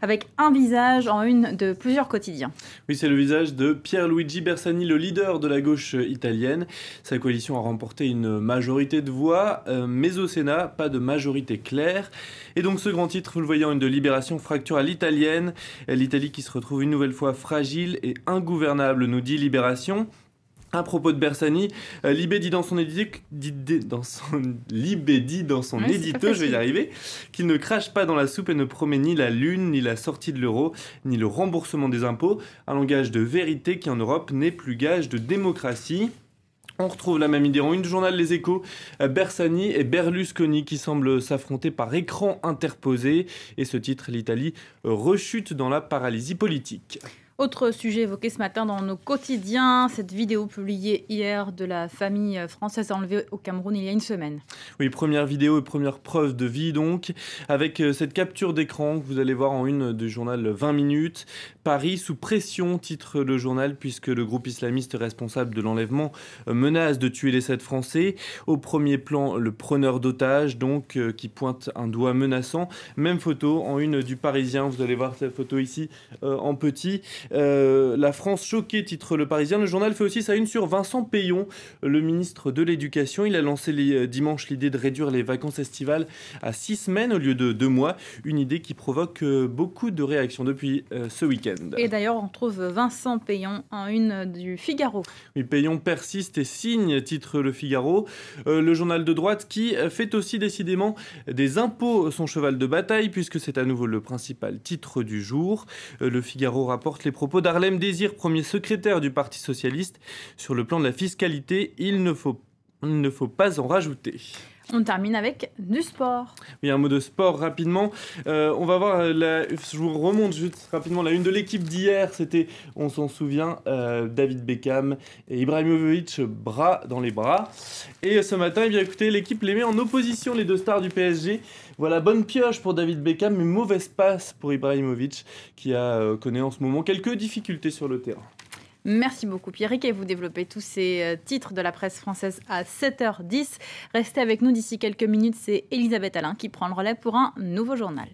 avec un visage en une de plusieurs quotidiens. Oui, c'est le visage de Pierluigi Bersani, le leader de la gauche italienne. Sa coalition a remporté une majorité de voix, euh, mais au Sénat, pas de majorité claire. Et donc ce grand titre, vous le voyez, une de libération fracture à l'italienne. L'Italie qui se retrouve une nouvelle fois fragile et ingouvernable, nous dit Libération. À propos de Bersani, euh, Libé dit dans son, éditeux, dans son je vais y arriver, qu'il ne crache pas dans la soupe et ne promet ni la lune, ni la sortie de l'euro, ni le remboursement des impôts, un langage de vérité qui en Europe n'est plus gage de démocratie. On retrouve la même idée en une journal Les Échos, euh, Bersani et Berlusconi qui semblent s'affronter par écran interposé. Et ce titre, l'Italie rechute dans la paralysie politique. Autre sujet évoqué ce matin dans nos quotidiens, cette vidéo publiée hier de la famille française enlevée au Cameroun il y a une semaine. Oui, première vidéo et première preuve de vie donc, avec euh, cette capture d'écran que vous allez voir en une du journal 20 minutes. Paris sous pression, titre le journal, puisque le groupe islamiste responsable de l'enlèvement euh, menace de tuer les sept Français. Au premier plan, le preneur d'otages, donc, euh, qui pointe un doigt menaçant. Même photo en une du Parisien, vous allez voir cette photo ici en petit. Euh, la France choquée, titre Le Parisien. Le journal fait aussi sa une sur Vincent Payon, le ministre de l'Éducation. Il a lancé les, euh, dimanche l'idée de réduire les vacances estivales à six semaines au lieu de deux mois. Une idée qui provoque euh, beaucoup de réactions depuis ce week-end. Et d'ailleurs, on trouve Vincent Payon en une du Figaro. Oui, Payon persiste et signe, titre Le Figaro. le journal de droite qui fait aussi décidément des impôts son cheval de bataille, puisque c'est à nouveau le principal titre du jour. le Figaro rapporte les propos d'Arlem Désir, premier secrétaire du Parti socialiste. Sur le plan de la fiscalité, il ne faut pas en rajouter. On termine avec du sport. Oui, un mot de sport rapidement. Euh, on va voir, euh, la, je vous remonte juste rapidement la une de l'équipe d'hier. C'était, on s'en souvient, euh, David Beckham et Ibrahimovic bras dans les bras. Et ce matin, eh bien, écoutez, l'équipe les met en opposition, les deux stars du PSG. Voilà, bonne pioche pour David Beckham, mais mauvaise passe pour Ibrahimovic, qui a, connu connaît en ce moment quelques difficultés sur le terrain. Merci beaucoup Pierrick et vous développez tous ces euh, titres de la presse française à 7h10. Restez avec nous d'ici quelques minutes, c'est Elisabeth Alain qui prend le relais pour un nouveau journal.